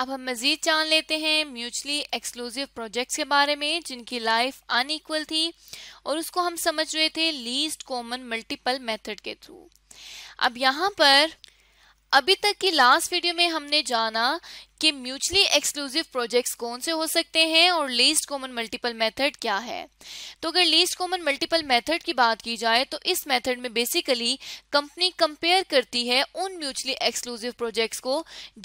अब हम मजीद जान लेते हैं म्यूचुअली एक्सक्लूसिव प्रोजेक्ट्स के बारे में जिनकी लाइफ अनईक्वल थी और उसको हम समझ रहे थे लीस्ट कॉमन मल्टीपल मेथड के थ्रू अब यहाँ पर अभी तक की लास्ट वीडियो में हमने जाना कि म्यूचुअली एक्सक्लूसिव प्रोजेक्ट्स कौन से हो सकते हैं और लीस्ट कॉमन मल्टीपल मेथड क्या है तो अगर लीस्ट कॉमन मल्टीपल मेथड की बात की जाए तो इस मेथड में बेसिकली कंपनी कंपेयर करती है उन म्यूचुअली एक्सक्लूसिव प्रोजेक्ट्स को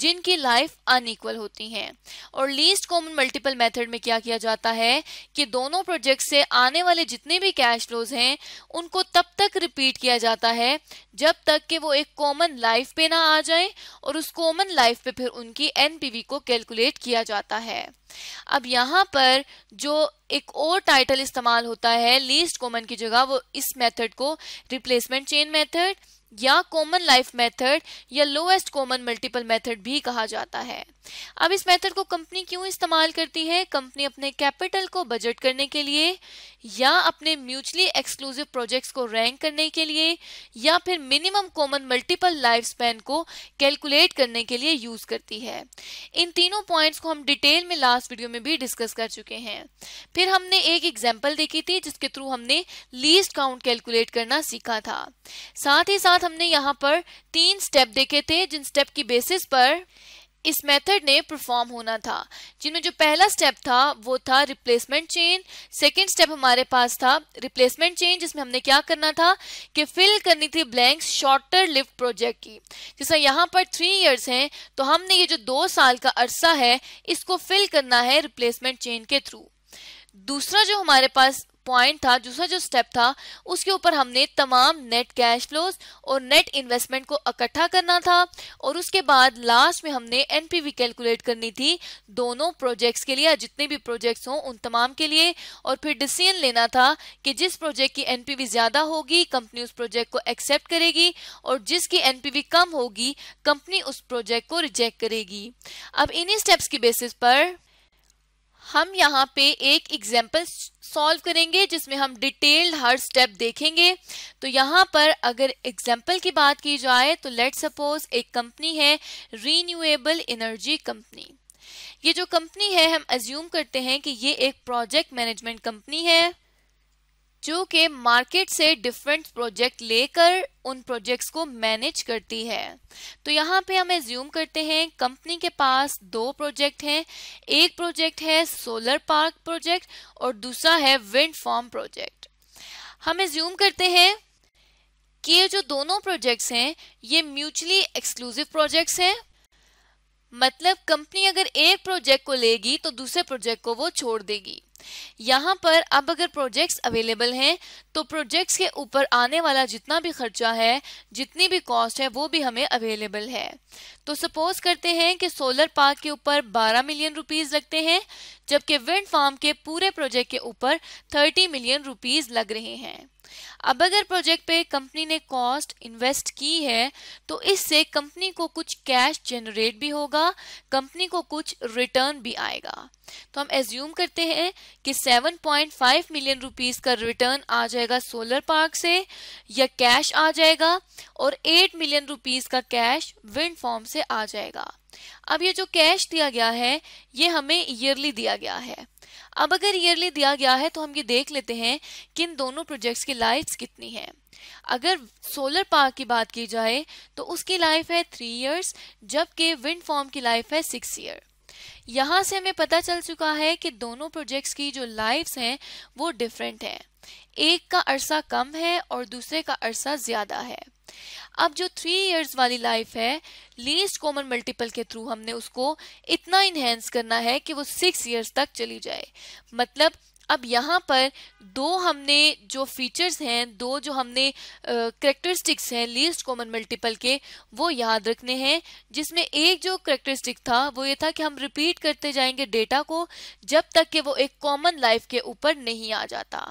जिनकी लाइफ अनईक्वल होती हैं और लीस्ट कॉमन मल्टीपल मेथड में क्या किया जाता है कि दोनों प्रोजेक्ट से आने वाले जितने भी कैश फ्लोज हैं उनको तब तक रिपीट किया जाता है जब तक कि वो एक कॉमन लाइफ पे ना आ जाए और उस कॉमन लाइफ पे फिर उनकी एनपी एनपीवी को कैलकुलेट किया जाता है अब यहाँ पर जो एक और टाइटल इस्तेमाल होता है लीस्ट कॉमन की जगह वो इस मेथड को रिप्लेसमेंट चेन मेथड या कॉमन लाइफ मेथड या लोएस्ट कॉमन मल्टीपल मेथड भी कहा जाता है अब इस मेथड को कंपनी क्यों इस्तेमाल करती है कंपनी अपने कैपिटल को बजट करने के लिए या अपने म्यूचुअली एक्सक्लूसिव प्रोजेक्ट्स को रैंक करने के लिए या फिर minimum common multiple life span को कैलकुलेट करने के लिए यूज करती है इन तीनों पॉइंट्स को हम डिटेल में ला लास्ट वीडियो में भी डिस्कस कर चुके हैं फिर हमने एक एग्जाम्पल देखी थी जिसके थ्रू हमने लीस्ट काउंट कैलकुलेट करना सीखा था साथ ही साथ हमने यहाँ पर तीन स्टेप देखे थे जिन स्टेप की बेसिस पर इस मेथड ने परफॉर्म होना था जिनमें जो पहला स्टेप था वो था रिप्लेसमेंट चेन सेकंड स्टेप हमारे पास था रिप्लेसमेंट चेन जिसमें हमने क्या करना था कि फिल करनी थी ब्लैंक्स शॉर्टर लिफ्ट प्रोजेक्ट की जैसे यहाँ पर थ्री ईयर्स हैं तो हमने ये जो दो साल का अरसा है इसको फिल करना है रिप्लेसमेंट चेन के थ्रू दूसरा जो हमारे पास पॉइंट था दूसरा जो स्टेप था उसके ऊपर हमने तमाम नेट कैश फ्लोज और नेट इन्वेस्टमेंट को इकट्ठा करना था और उसके बाद लास्ट में हमने एनपीवी कैलकुलेट करनी थी दोनों प्रोजेक्ट्स के लिए जितने भी प्रोजेक्ट्स हों उन तमाम के लिए और फिर डिसीजन लेना था कि जिस प्रोजेक्ट की एन ज्यादा होगी कंपनी उस प्रोजेक्ट को एक्सेप्ट करेगी और जिसकी एन कम होगी कंपनी उस प्रोजेक्ट को रिजेक्ट करेगी अब इन्हीं स्टेप्स के बेसिस पर हम यहाँ पे एक एग्जाम्पल सॉल्व करेंगे जिसमें हम डिटेल्ड हर स्टेप देखेंगे तो यहाँ पर अगर एग्जाम्पल की बात की जाए तो लेट सपोज एक कंपनी है रीन्यूएबल एनर्जी कंपनी ये जो कंपनी है हम एज्यूम करते हैं कि ये एक प्रोजेक्ट मैनेजमेंट कंपनी है जो कि मार्केट से डिफरेंट प्रोजेक्ट लेकर उन प्रोजेक्ट्स को मैनेज करती है तो यहाँ पे हम एज्यूम करते हैं कंपनी के पास दो प्रोजेक्ट हैं एक प्रोजेक्ट है सोलर पार्क प्रोजेक्ट और दूसरा है विंड फार्म प्रोजेक्ट हम एज्यूम करते हैं कि ये जो दोनों प्रोजेक्ट्स हैं ये म्यूचुअली एक्सक्लूसिव प्रोजेक्ट्स हैं मतलब कंपनी अगर एक प्रोजेक्ट को लेगी तो दूसरे प्रोजेक्ट को वो छोड़ देगी यहाँ पर अब अगर प्रोजेक्ट्स अवेलेबल हैं तो प्रोजेक्ट्स के ऊपर आने वाला जितना भी खर्चा है जितनी भी कॉस्ट है वो भी हमें अवेलेबल है तो सपोज करते हैं कि सोलर पार्क के ऊपर 12 मिलियन रुपीस लगते हैं जबकि विंड फार्म के पूरे प्रोजेक्ट के ऊपर 30 मिलियन रुपीस लग रहे हैं अब अगर प्रोजेक्ट पे कंपनी ने कॉस्ट इन्वेस्ट की है तो इससे कंपनी को कुछ कैश जनरेट भी होगा कंपनी को कुछ रिटर्न भी आएगा तो हम एज्यूम करते हैं कि 7.5 मिलियन रुपीस का रिटर्न आ जाएगा सोलर पार्क से या कैश आ जाएगा और 8 मिलियन रुपीस का कैश विंड फॉर्म से आ जाएगा अब ये जो कैश दिया गया है ये हमें ईयरली दिया गया है अब अगर ईयरली दिया गया है तो हम ये देख लेते हैं कि इन दोनों प्रोजेक्ट्स की लाइफ्स कितनी है अगर सोलर पार्क की बात की जाए तो उसकी लाइफ है थ्री ईयर्स जबकि विंड फॉर्म की लाइफ है सिक्स ईयर यहाँ से हमें पता चल चुका है कि दोनों प्रोजेक्ट्स की जो लाइफ्स हैं वो डिफरेंट हैं एक का अरसा कम है और दूसरे का अरसा ज़्यादा है अब जो थ्री इयर्स वाली लाइफ है लीस्ट कॉमन मल्टीपल के थ्रू हमने उसको इतना इनहेंस करना है कि वो सिक्स इयर्स तक चली जाए मतलब अब यहाँ पर दो हमने जो फीचर्स हैं दो जो हमने करेक्टरिस्टिक्स हैं लीस्ट कॉमन मल्टीपल के वो याद रखने हैं जिसमें एक जो करेक्टरिस्टिक था वो ये था कि हम रिपीट करते जाएंगे डेटा को जब तक कि वो एक कॉमन लाइफ के ऊपर नहीं आ जाता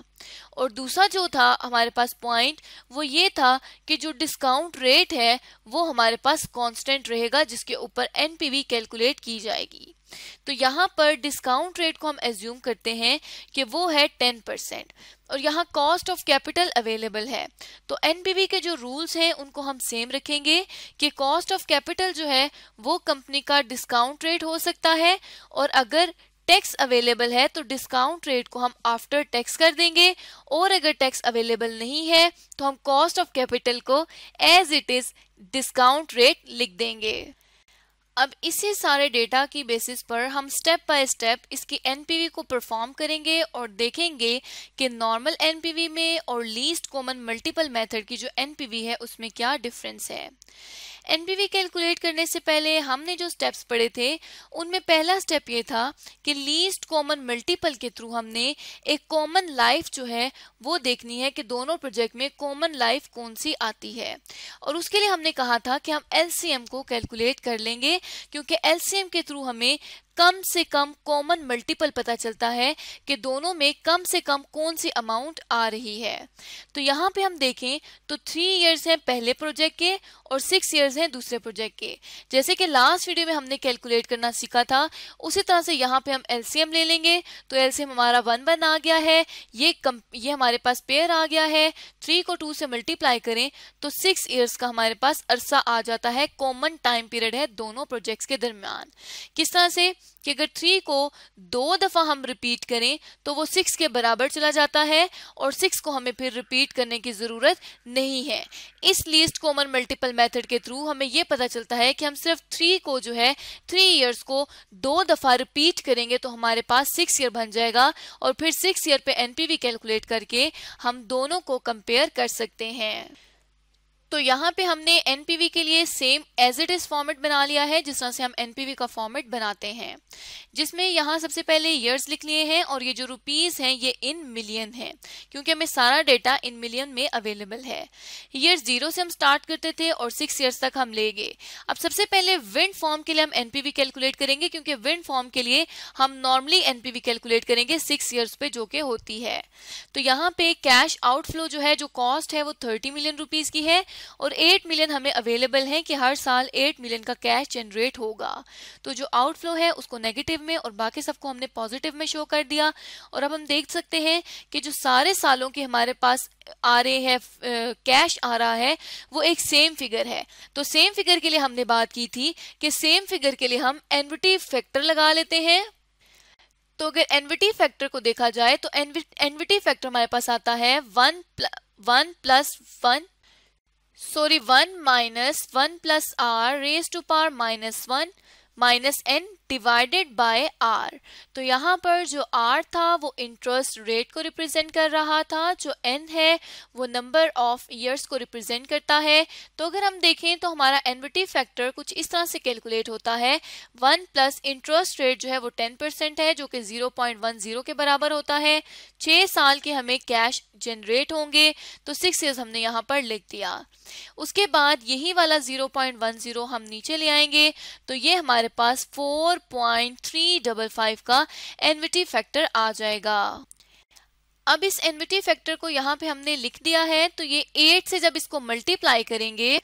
और दूसरा जो था हमारे पास पॉइंट वो ये था कि जो डिस्काउंट रेट है वो हमारे पास कॉन्स्टेंट रहेगा जिसके ऊपर एन कैलकुलेट की जाएगी तो यहाँ पर डिस्काउंट रेट को हम एज्यूम करते हैं कि वो है टेन परसेंट और यहाँ कॉस्ट ऑफ कैपिटल अवेलेबल है तो एनबीबी के जो रूल्स हैं उनको हम सेम रखेंगे कि कॉस्ट ऑफ कैपिटल जो है वो कंपनी का डिस्काउंट रेट हो सकता है और अगर टैक्स अवेलेबल है तो डिस्काउंट रेट को हम आफ्टर टैक्स कर देंगे और अगर टैक्स अवेलेबल नहीं है तो हम कॉस्ट ऑफ कैपिटल को as it is discount rate लिख देंगे अब इसी सारे डेटा की बेसिस पर हम स्टेप बाय स्टेप इसकी एनपीवी को परफॉर्म करेंगे और देखेंगे कि नॉर्मल एनपीवी में और लीस्ट कॉमन मल्टीपल मेथड की जो एनपीवी है उसमें क्या डिफरेंस है एनपीवी कैलकुलेट करने से पहले हमने जो स्टेप्स पढ़े थे उनमें पहला स्टेप ये था कि लीस्ट कॉमन मल्टीपल के थ्रू हमने एक कॉमन लाइफ जो है वो देखनी है कि दोनों प्रोजेक्ट में कॉमन लाइफ कौन सी आती है और उसके लिए हमने कहा था कि हम एलसीएम को कैलकुलेट कर लेंगे क्योंकि एलसीएम के थ्रू हमें कम से कम कॉमन मल्टीपल पता चलता है कि दोनों में कम से कम कौन सी अमाउंट आ रही है तो यहाँ पे हम देखें तो थ्री ईयर्स हैं पहले प्रोजेक्ट के और सिक्स इयर्स हैं दूसरे प्रोजेक्ट के जैसे कि लास्ट वीडियो में हमने कैलकुलेट करना सीखा था उसी तरह से यहाँ पे हम एलसीएम ले लेंगे तो एलसीएम हमारा वन वन आ गया है ये कम ये हमारे पास पेयर आ गया है थ्री को टू से मल्टीप्लाई करें तो सिक्स ईयर्स का हमारे पास अरसा आ जाता है कॉमन टाइम पीरियड है दोनों प्रोजेक्ट्स के दरमियान किस तरह से कि अगर थ्री को दो दफा हम रिपीट करें तो वो सिक्स के बराबर चला जाता है और सिक्स को हमें फिर रिपीट करने की ज़रूरत नहीं है इस लीस्ट कॉमन मल्टीपल मेथड के थ्रू हमें ये पता चलता है कि हम सिर्फ थ्री को जो है थ्री ईयर्स को दो दफ़ा रिपीट करेंगे तो हमारे पास सिक्स ईयर बन जाएगा और फिर सिक्स ईयर पे एनपीवी कैलकुलेट करके हम दोनों को कंपेयर कर सकते हैं तो यहाँ पे हमने एनपीवी के लिए same as it is format बना लिया है जिस तरह से हम एनपीवी का फॉर्मेट बनाते हैं जिसमें यहाँ सबसे पहले ईयर्स लिख लिए हैं और ये जो रुपीस हैं ये इन मिलियन है क्योंकि हमें सारा डेटा इन मिलियन में अवेलेबल है ईयर जीरो से हम स्टार्ट करते थे और सिक्स ईयर्स तक हम ले गए अब सबसे पहले विंड फॉर्म के लिए हम एनपीवी कैलकुलेट करेंगे क्योंकि विंड फॉर्म के लिए हम नॉर्मली एनपीवी कैलकुलेट करेंगे सिक्स ईयर्स पे जो कि होती है तो यहाँ पे कैश आउटफ्लो जो है जो कॉस्ट है वो थर्टी मिलियन रुपीज की है और 8 मिलियन हमें अवेलेबल है कि हर साल 8 मिलियन का कैश जनरेट होगा तो जो आउटफ्लो है उसको नेगेटिव में और बाकी सबको हमने पॉजिटिव में शो कर दिया और अब हम देख सकते हैं कि जो सारे सालों के हमारे पास आ रहे हैं कैश आ रहा है वो एक सेम फिगर है तो सेम फिगर के लिए हमने बात की थी कि सेम फिगर के लिए हम एनविटी फैक्टर लगा लेते हैं तो अगर एनविटी फैक्टर को देखा जाए तो एनविटी फैक्टर हमारे पास आता है one plus, one plus one sorry 1 minus 1 plus r raised to power minus 1 minus n divided by r तो यहाँ पर जो आर था वो इंटरेस्ट रेट को रिप्रेजेंट कर रहा था जो एन है वो नंबर ऑफ ईयर्स को रिप्रेजेंट करता है तो अगर हम देखें तो हमारा एनविटी फैक्टर कुछ इस तरह से कैलकुलेट होता है वन प्लस इंटरेस्ट रेट जो है वो टेन परसेंट है जो कि जीरो पॉइंट वन जीरो के बराबर होता है छः साल के हमें कैश जनरेट होंगे तो सिक्स ईयर्स हमने यहाँ पर लिख दिया उसके बाद यही वाला जीरो पॉइंट वन जीरो हम नीचे ले आएंगे तो ये हमारे पास four four point three double five का एनविटी फैक्टर आ जाएगा अब इस एनविटी फैक्टर को यहाँ पे हमने लिख दिया है तो ये एट से जब इसको मल्टीप्लाई करेंगे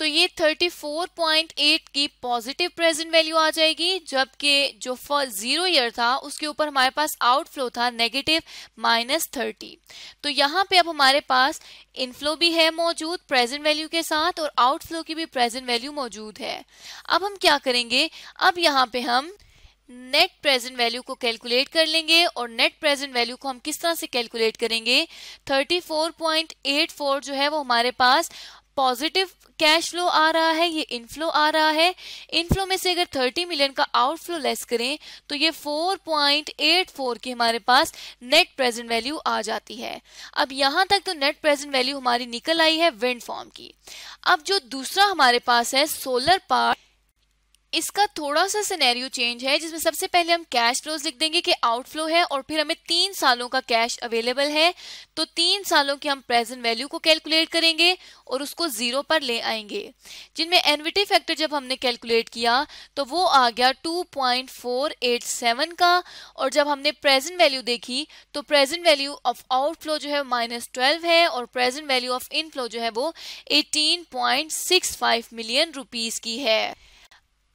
तो ये 34.8 की पॉजिटिव प्रेजेंट वैल्यू आ जाएगी जबकि जो जीरो ईयर था उसके ऊपर हमारे पास आउटफ्लो था नेगेटिव माइनस थर्टी तो यहाँ पे अब हमारे पास इनफ्लो भी है मौजूद प्रेजेंट वैल्यू के साथ और आउटफ्लो की भी प्रेजेंट वैल्यू मौजूद है अब हम क्या करेंगे अब यहाँ पे हम नेट प्रेजेंट वैल्यू को कैलकुलेट कर लेंगे और नेट प्रेजेंट वैल्यू को हम किस तरह से कैलकुलेट करेंगे 34.84 जो है वो हमारे पास पॉजिटिव कैश फ्लो आ रहा है ये इनफ्लो आ रहा है इनफ्लो में से अगर 30 मिलियन का आउटफ्लो लेस करें तो ये 4.84 की हमारे पास नेट प्रेजेंट वैल्यू आ जाती है अब यहाँ तक तो नेट प्रेजेंट वैल्यू हमारी निकल आई है विंड फॉर्म की अब जो दूसरा हमारे पास है सोलर पार्ट इसका थोड़ा सा सिनेरियो चेंज है जिसमें सबसे पहले हम कैश फ्लोज लिख देंगे कि आउटफ्लो है और फिर हमें तीन सालों का कैश अवेलेबल है तो तीन सालों की हम प्रेजेंट वैल्यू को कैलकुलेट करेंगे और उसको जीरो पर ले आएंगे जिनमें एनविटी फैक्टर जब हमने कैलकुलेट किया तो वो आ गया 2.487 का और जब हमने प्रेजेंट वैल्यू देखी तो प्रेजेंट वैल्यू ऑफ आउटफ्लो जो है माइनस ट्वेल्व है और प्रेजेंट वैल्यू ऑफ इनफ्लो जो है वो एटीन मिलियन रुपीज की है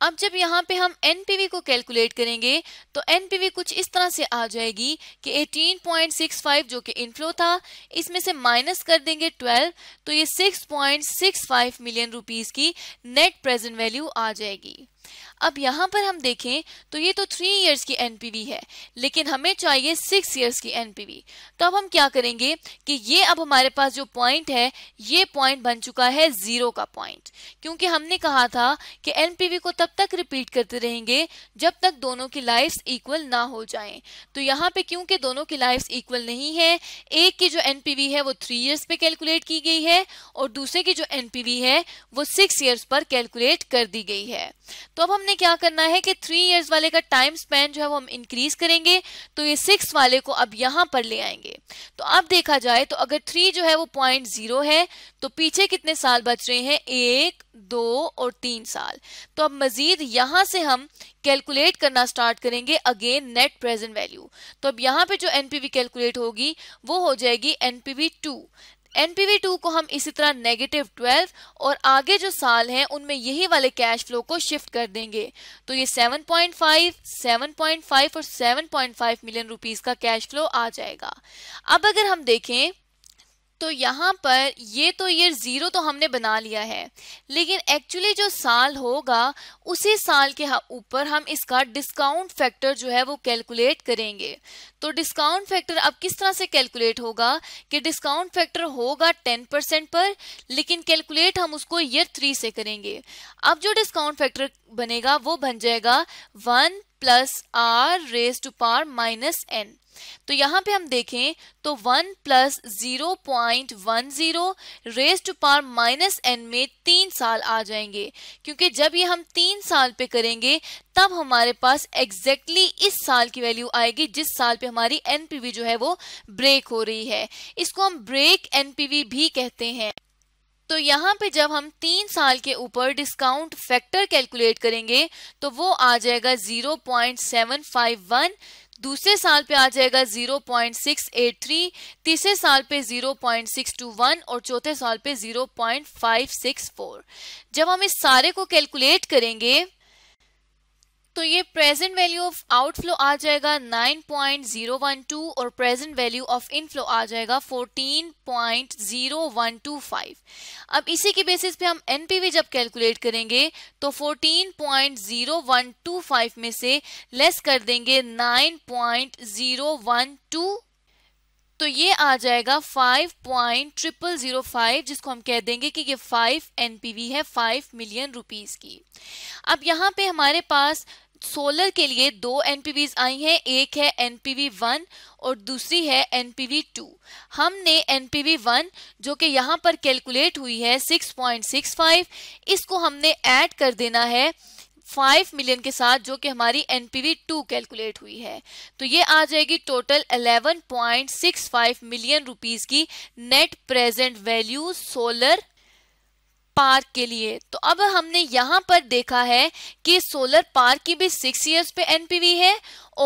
अब जब यहाँ पे हम एनपीवी को कैलकुलेट करेंगे तो एनपीवी कुछ इस तरह से आ जाएगी कि 18.65 जो कि इनफ्लो था इसमें से माइनस कर देंगे 12 तो ये 6.65 मिलियन रुपीस की नेट प्रेजेंट वैल्यू आ जाएगी अब यहाँ पर हम देखें तो ये तो थ्री ईयर्स की एनपीवी है लेकिन हमें चाहिए सिक्स ईयर्स की एनपीवी तो अब हम क्या करेंगे कि ये अब हमारे पास जो पॉइंट है ये पॉइंट बन चुका है जीरो का पॉइंट क्योंकि हमने कहा था कि एनपीवी को तब तक रिपीट करते रहेंगे जब तक दोनों की लाइफ इक्वल ना हो जाए तो यहाँ पे क्योंकि दोनों की लाइफ इक्वल नहीं है एक की जो एनपीवी है वो थ्री ईयर्स पे कैलकुलेट की गई है और दूसरे की जो एनपीवी है वो सिक्स ईयर्स पर कैलकुलेट कर दी गई है तो अब हम हमने क्या करना है कि थ्री इयर्स वाले का टाइम स्पेन जो है वो हम इंक्रीज करेंगे तो ये सिक्स वाले को अब यहाँ पर ले आएंगे तो अब देखा जाए तो अगर थ्री जो है वो पॉइंट जीरो है तो पीछे कितने साल बच रहे हैं एक दो और तीन साल तो अब मजीद यहाँ से हम कैलकुलेट करना स्टार्ट करेंगे अगेन नेट प्रेजेंट वैल्यू तो अब यहाँ पे जो एनपीवी कैलकुलेट होगी वो हो जाएगी एनपीवी टू एनपीवी टू को हम इसी तरह नेगेटिव ट्वेल्व और आगे जो साल हैं उनमें यही वाले कैश फ्लो को शिफ्ट कर देंगे तो ये seven point five seven point five और seven point five million rupees का कैश फ्लो आ जाएगा अब अगर हम देखें तो यहाँ पर ये तो ईयर ज़ीरो तो हमने बना लिया है लेकिन एक्चुअली जो साल होगा उसी साल के ऊपर हम इसका डिस्काउंट फैक्टर जो है वो कैलकुलेट करेंगे तो डिस्काउंट फैक्टर अब किस तरह से कैलकुलेट होगा कि डिस्काउंट फैक्टर होगा टेन परसेंट पर लेकिन कैलकुलेट हम उसको ईयर थ्री से करेंगे अब जो डिस्काउंट फैक्टर बनेगा वो बन जाएगा one plus r raise to power minus n तो यहां पे हम देखें तो one plus zero point one zero raise to power minus n में तीन साल आ जाएंगे क्योंकि जब ये हम तीन साल पे करेंगे तब हमारे पास एग्जैक्टली exactly इस साल की वैल्यू आएगी जिस साल पे हमारी एनपीवी जो है वो ब्रेक हो रही है इसको हम ब्रेक एनपीवी भी कहते हैं तो यहाँ पे जब हम तीन साल के ऊपर डिस्काउंट फैक्टर कैलकुलेट करेंगे तो वो आ जाएगा zero point seven five one दूसरे साल पे आ जाएगा 0.683 तीसरे साल पे 0.621 और चौथे साल पे 0.564 जब हम इस सारे को कैलकुलेट करेंगे तो ये प्रेजेंट वैल्यू ऑफ आउटफ्लो आ जाएगा 9.012 और प्रेजेंट वैल्यू ऑफ इनफ्लो आ जाएगा 14.0125 अब इसी के बेसिस पे हम एनपीवी जब कैलकुलेट करेंगे तो 14.0125 में से लेस कर देंगे 9.012 तो ये आ जाएगा five point triple zero five जिसको हम कह देंगे कि ये फाइव एनपीवी है फाइव मिलियन रुपीस की अब यहाँ पे हमारे पास सोलर के लिए दो एनपीवीज आई हैं एक है एनपीवी वन और दूसरी है एनपीवी टू हमने एनपीवी वन जो कि यहाँ पर कैलकुलेट हुई है सिक्स सिक्स पॉइंट फाइव इसको हमने ऐड कर देना है फाइव मिलियन के साथ जो कि हमारी एनपीवी टू कैलकुलेट हुई है तो ये आ जाएगी टोटल 11.65 मिलियन रुपीस की net present value solar park के लिए तो अब हमने यहाँ पर देखा है कि सोलर पार्क की भी सिक्स इयर्स पे एनपीवी है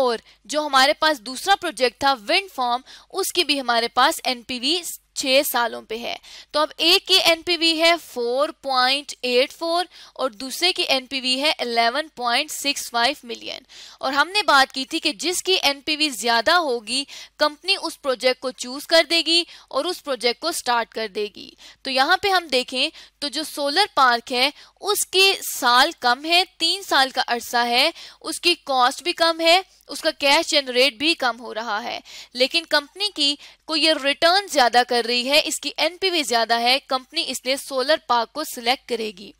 और जो हमारे पास दूसरा प्रोजेक्ट था विंड फॉर्म उसकी भी हमारे पास एनपीवी छह सालों पे है तो अब एक की एनपीवी है 4.84 और दूसरे की एनपीवी है 11.65 मिलियन और हमने बात की थी कि जिसकी एनपीवी ज़्यादा होगी कंपनी उस प्रोजेक्ट को चूज कर देगी और उस प्रोजेक्ट को स्टार्ट कर देगी तो यहाँ पे हम देखें तो जो सोलर पार्क है उसके साल कम है तीन साल का अरसा है उसकी कॉस्ट भी कम है उसका कैश जनरेट भी कम हो रहा है लेकिन कंपनी की को ये रिटर्न ज्यादा कर रही है इसकी एनपीवी ज्यादा है कंपनी इसलिए सोलर पार्क को सिलेक्ट करेगी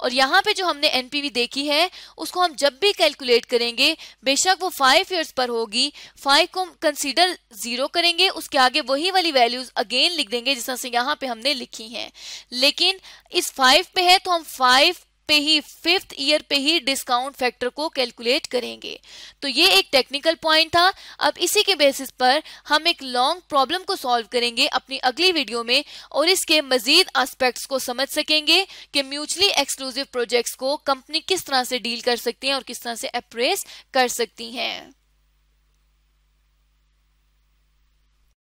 और यहाँ पे जो हमने एनपीवी देखी है उसको हम जब भी कैलकुलेट करेंगे बेशक वो फाइव ईयर्स पर होगी फाइव को कंसीडर जीरो करेंगे उसके आगे वही वाली वैल्यूज अगेन लिख देंगे जिस तरह से यहाँ पे हमने लिखी है लेकिन इस फाइव पे है तो हम फाइव पे ही फिफ्थ ईयर पे ही डिस्काउंट फैक्टर को कैलकुलेट करेंगे तो ये एक टेक्निकल पॉइंट था अब इसी के बेसिस पर हम एक लॉन्ग प्रॉब्लम को सॉल्व करेंगे अपनी अगली वीडियो में और इसके मजीद आस्पेक्ट को समझ सकेंगे कि म्यूचुअली एक्सक्लूसिव प्रोजेक्ट्स को कंपनी किस तरह से डील कर सकती है और किस तरह से अप्रेस कर सकती हैं